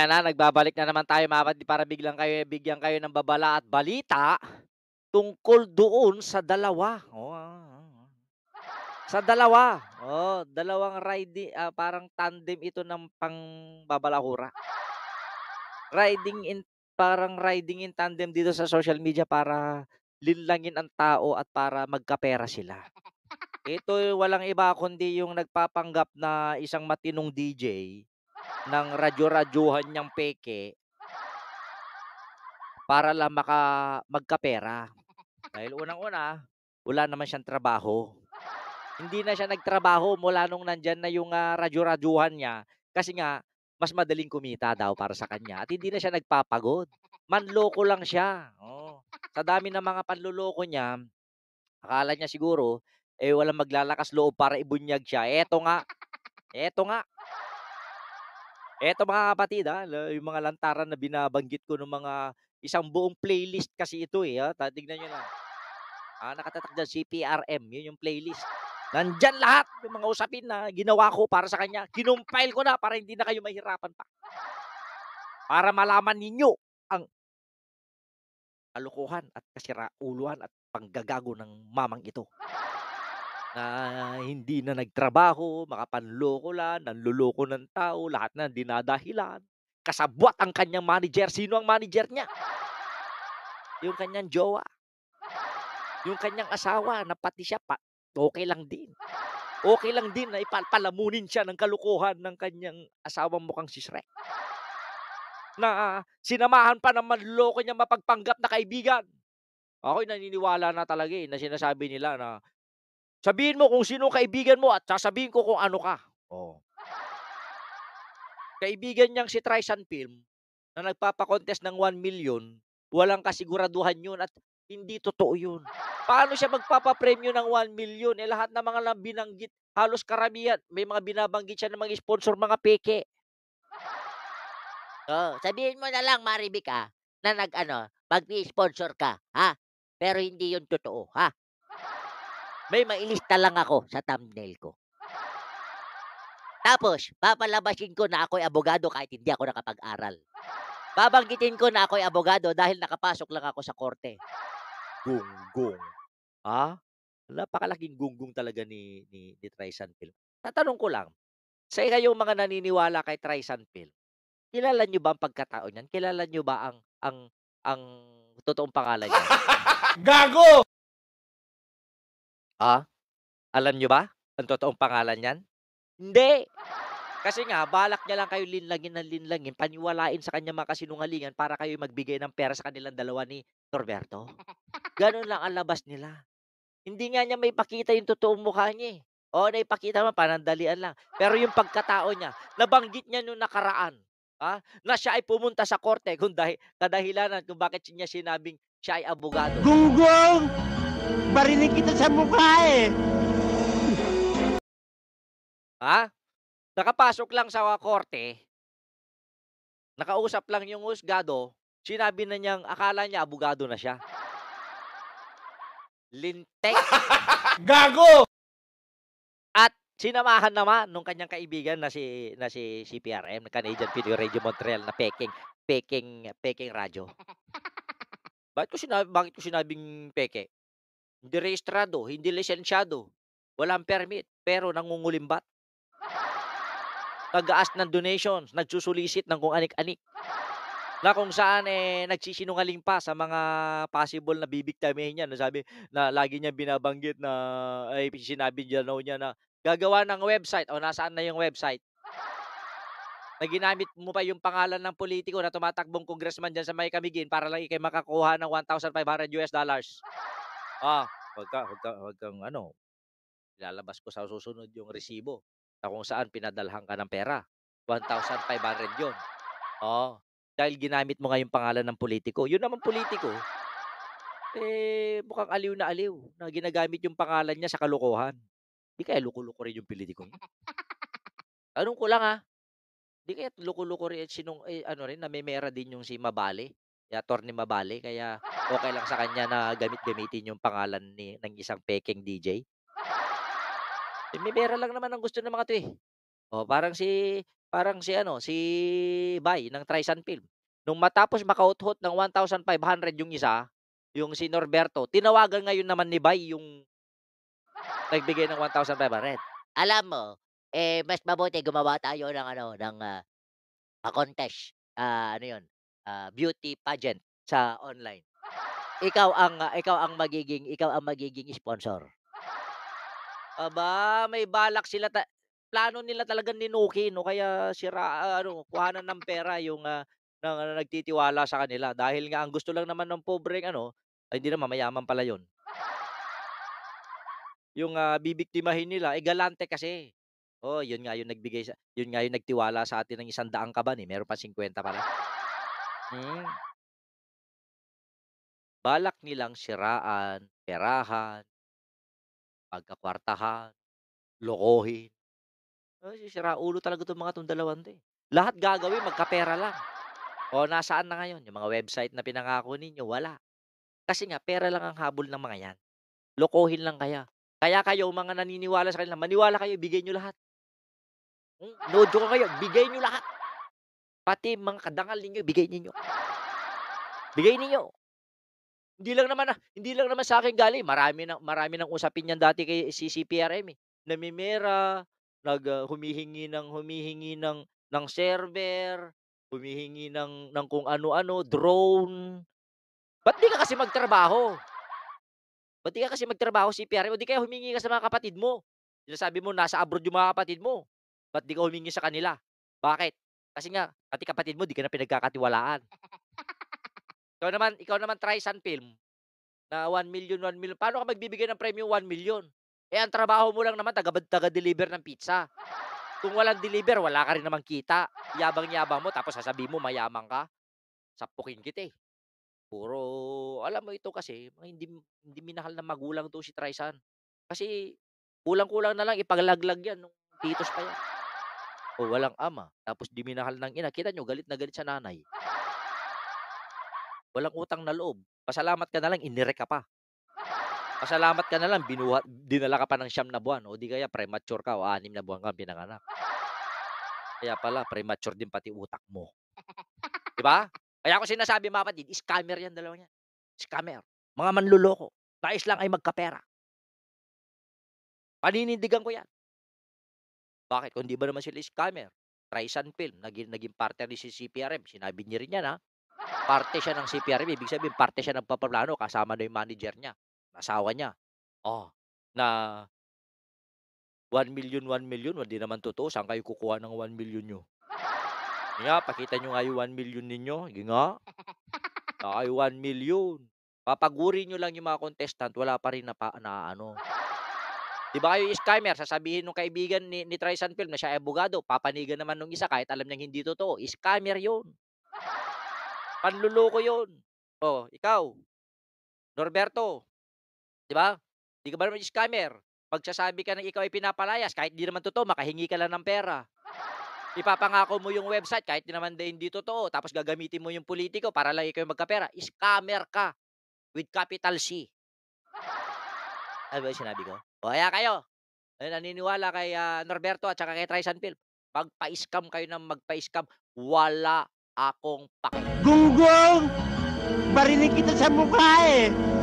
Ayan na, nagbabalik na naman tayo mga kapatid para biglang kayo, bigyan kayo ng babala at balita tungkol doon sa dalawa. Oh, Sa dalawa. Oh, dalawang riding, ah, parang tandem ito ng pangbabalahura. Riding in, parang riding in tandem dito sa social media para linlangin ang tao at para magkapera sila. Ito walang iba kundi yung nagpapanggap na isang matinong DJ ng radyo-radyuhan niyang peke para lang maka magkapera. Dahil unang-una, wala naman siyang trabaho. Hindi na siya nagtrabaho mula nung nandyan na yung uh, ah, radyo-radyuhan niya kasi nga mas madaling kumita daw para sa kanya at hindi na siya nagpapagod. Manloko lang siya. Oh. Sa dami ng mga panluloko niya, akala niya siguro eh walang maglalakas loob para ibunyag siya. Eto nga. Eto nga. Eto mga kapatid, ha, ah, yung mga lantaran na binabanggit ko ng mga isang buong playlist kasi ito eh. Ha. Ah, tignan nyo na. Ah, nakatatak dyan, CPRM. Yun yung playlist. Nandyan lahat yung mga usapin na ginawa ko para sa kanya. Kinumpile ko na para hindi na kayo mahirapan pa. Para malaman ninyo ang kalukuhan at kasira uluhan at panggagago ng mamang ito. Na hindi na nagtrabaho, makapanloko lang, nanloloko ng tao, lahat na dinadahilan. Kasabwat ang kanyang manager. Sino ang manager niya? Yung kanyang jowa. Yung kanyang asawa na pati siya, pa, okay lang din. Okay lang din na ipalamunin siya ng kalukuhan ng kanyang asawang mukhang si Shrek. Na sinamahan pa ng manloko niya mapagpanggap na kaibigan. Ako'y naniniwala na talaga eh, na sinasabi nila na Sabihin mo kung sino kaibigan mo at sasabihin ko kung ano ka. Oh. Kaibigan niyang si Trysan Film na nagpapakontest ng 1 million, walang kasiguraduhan yun at hindi totoo yun. Paano siya magpapapremyo ng 1 million? Eh lahat ng mga binanggit, halos karamihan, may mga binabanggit siya ng mga sponsor, mga peke. Oh, sabihin mo na lang, Maribik, ah, na nag, ano, mag-sponsor ka, ha? Pero hindi yun totoo, ha? May mailista lang ako sa thumbnail ko. Tapos, papalabasin ko na ako'y abogado kahit hindi ako nakapag-aral. Babanggitin ko na ako'y abogado dahil nakapasok lang ako sa korte. Gunggong. Ha? Ah, napakalaking gunggong talaga ni, ni, ni Trisan Film. Tatanong ko lang, sa kayong mga naniniwala kay Trisan Film, kilala nyo ba ang pagkatao niyan? Kilala nyo ba ang, ang, ang totoong pangalan niya? Gago! Ah, alam niyo ba ang totoong pangalan niyan? Hindi! Kasi nga, balak niya lang kayo linlangin ng linlangin, paniwalain sa kanya mga kasinungalingan para kayo magbigay ng pera sa kanilang dalawa ni Norberto. Ganun lang ang labas nila. Hindi nga niya may pakita yung totoong mukha niya eh. Oo, naipakita man, panandalian lang. Pero yung pagkatao niya, nabanggit niya nung nakaraan ha, na siya ay pumunta sa korte kung dahil, kadahilanan kung bakit niya sinabing siya ay abogado. Google! Barinig kita sa mukha eh. Ha? Nakapasok lang sa korte. Nakausap lang yung usgado. Sinabi na niyang akala niya abogado na siya. Lintek. Gago! At sinamahan naman nung kanyang kaibigan na si na si CPRM, Canadian Video Radio Montreal na peking peking peking Radio. Bakit ko sinabi bakit ko sinabing peke? Hindi rehistrado, hindi lisensyado, walang permit, pero nangungulimbat. Nag-aas ng donations, nagsusulisit ng kung anik-anik. Na kung saan eh nagsisinungaling pa sa mga possible na bibiktamihin niya. Nasabi na lagi niya binabanggit na ay sinabi niya no niya na gagawa ng website o nasaan na yung website na ginamit mo pa yung pangalan ng politiko na tumatakbong congressman dyan sa may kamigin para lang ikay makakuha ng 1,500 US dollars. Ah, wag ka wag ka wag kang ano, ilalabas ko sa susunod yung resibo na kung saan pinadalhan ka ng pera. 1,500 yun. Oh, dahil ginamit mo nga yung pangalan ng politiko. Yun naman politiko, eh, mukhang aliw na aliw na ginagamit yung pangalan niya sa kalokohan. Di kaya luko-luko rin yung politiko niya. Tanong ko lang ha, ah. di kaya luko-luko rin sinong, eh, ano rin, namemera din yung si Mabali si Attorney Mabali kaya okay lang sa kanya na gamit-gamitin yung pangalan ni ng isang peking DJ. Bimibera eh, lang naman ang gusto ng mga 'to eh. Oh, parang si parang si ano, si Bay ng Trisan Film. Nung matapos makauthot ng 1,500 yung isa, yung si Norberto, tinawagan ngayon naman ni Bay yung nagbigay ng 1,500. Alam mo, eh mas mabuti gumawa tayo ng ano, ng uh, ah, a contest. Uh, ano 'yun? ah, beauty pageant sa online. Ikaw ang ah, ikaw ang magiging ikaw ang magiging sponsor. Aba, may balak sila ta- plano nila talaga ni Nuki no kaya sira ano kuhanan ng pera yung ah, na, na- nagtitiwala sa kanila dahil nga ang gusto lang naman ng pobreng ano ay hindi naman mayaman pala yon. Yung ah, bibiktimahin nila eh galante kasi. Oh, yun nga yung nagbigay sa yun nga yung nagtiwala sa atin ng isang daang kaban eh. Meron pa 50 pala. Hmm. Balak nilang siraan, perahan, pagkakwartahan, lokohin. Ay, sira ulo talaga itong mga 'tong dalawang eh. Lahat gagawin magkapera lang. O nasaan na ngayon yung mga website na pinangako ninyo? Wala. Kasi nga pera lang ang habol ng mga 'yan. Lokohin lang kaya. Kaya kayo mga naniniwala sa kanila, maniwala kayo, bigay nyo lahat. Hmm, no joke kayo, bigay nyo lahat. Pati mga kadangal ninyo, bigay ninyo. Bigay ninyo. Hindi lang naman ah, hindi lang naman sa akin galing. Marami nang marami nang usapin niyan dati kay si Eh. Namimera, nag uh, humihingi ng humihingi ng ng server, humihingi ng ng kung ano-ano, drone. Ba't di ka kasi magtrabaho? Ba't di ka kasi magtrabaho si PRM? O di kaya humingi ka sa mga kapatid mo? Sinasabi mo, nasa abroad yung mga kapatid mo. Ba't di ka humingi sa kanila? Bakit? Kasi nga, pati kapatid mo, di ka na pinagkakatiwalaan. ikaw naman, ikaw naman try Sun Film na 1 million, 1 million. Paano ka magbibigay ng premyo 1 million? Eh, ang trabaho mo lang naman, taga-deliver taga ng pizza. Kung walang deliver, wala ka rin namang kita. Yabang-yabang mo, tapos sasabihin mo, mayamang ka. Sapukin kita eh. Puro, alam mo ito kasi, hindi, hindi minahal na magulang to si Trisan. Kasi, kulang-kulang na lang, ipaglaglag yan nung titos pa yan o walang ama, tapos di minahal ng ina, kita nyo, galit na galit sa nanay. Walang utang na loob. Pasalamat ka na lang, inire ka pa. Pasalamat ka na lang, binuha, dinala ka pa ng siyam na buwan. O di kaya premature ka o anim na buwan ka pinanganak. Kaya pala, premature din pati utak mo. Di ba? Kaya ako sinasabi mga kapatid, scammer yan dalawa niya. Scammer. Mga manluloko. Nais lang ay magkapera. Paninindigan ko yan. Bakit? Kung di ba naman sila scammer? Trisan Film, naging, naging partner ni si CPRM. Sinabi niya rin niya na parte siya ng CPRM. Ibig sabihin, parte siya ng papaplano. Kasama na yung manager niya. nasawa niya. Oh, na 1 million, 1 million. Hindi naman totoo. Saan kayo kukuha ng 1 million nyo? Nga, pakita nyo nga yung 1 million ninyo. Hindi nga. Saan kayo 1 million? Papaguri nyo lang yung mga contestant. Wala pa rin na, pa, na ano. Di ba kayo scammer, sasabihin ng kaibigan ni, ni Trysan Film na siya ay abogado, papanigan naman nung isa kahit alam niyang hindi totoo. Scammer yun. Panluloko yun. Oh, ikaw, Norberto, di ba? Di ka ba naman scammer? Pagsasabi ka ng ikaw ay pinapalayas, kahit di naman totoo, makahingi ka lang ng pera. Ipapangako mo yung website kahit di naman din hindi totoo, tapos gagamitin mo yung politiko para lang ikaw yung magkapera. Scammer ka with capital C. Ano ba yung sinabi ko? O kaya kayo, naniniwala kay uh, Norberto at saka kay Tryson Phil, magpa-scam kayo ng magpa-scam, wala akong pake. Gunggong! Barinig kita sa mukha eh!